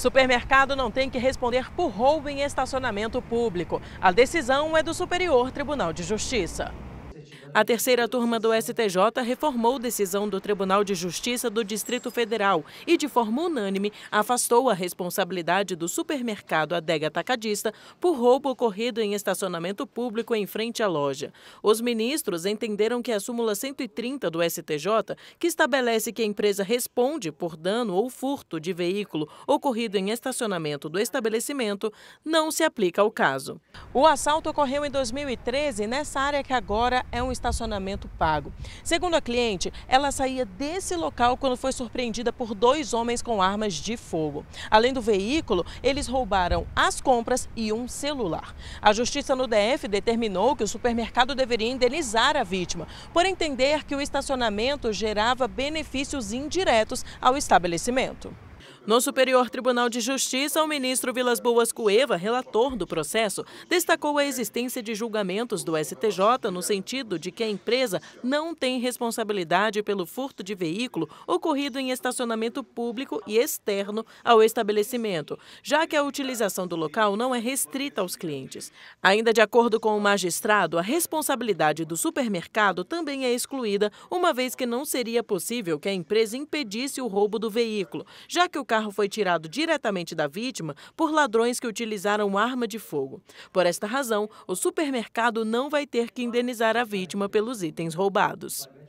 Supermercado não tem que responder por roubo em estacionamento público. A decisão é do Superior Tribunal de Justiça. A terceira turma do STJ reformou decisão do Tribunal de Justiça do Distrito Federal e, de forma unânime, afastou a responsabilidade do supermercado Adega Atacadista por roubo ocorrido em estacionamento público em frente à loja. Os ministros entenderam que a súmula 130 do STJ, que estabelece que a empresa responde por dano ou furto de veículo ocorrido em estacionamento do estabelecimento, não se aplica ao caso. O assalto ocorreu em 2013 nessa área que agora é um estacionamento pago. Segundo a cliente, ela saía desse local quando foi surpreendida por dois homens com armas de fogo. Além do veículo, eles roubaram as compras e um celular. A justiça no DF determinou que o supermercado deveria indenizar a vítima, por entender que o estacionamento gerava benefícios indiretos ao estabelecimento. No Superior Tribunal de Justiça, o ministro Vilas Boas Cueva, relator do processo, destacou a existência de julgamentos do STJ no sentido de que a empresa não tem responsabilidade pelo furto de veículo ocorrido em estacionamento público e externo ao estabelecimento, já que a utilização do local não é restrita aos clientes. Ainda de acordo com o magistrado, a responsabilidade do supermercado também é excluída, uma vez que não seria possível que a empresa impedisse o roubo do veículo, já que o carro carro foi tirado diretamente da vítima por ladrões que utilizaram arma de fogo. Por esta razão, o supermercado não vai ter que indenizar a vítima pelos itens roubados.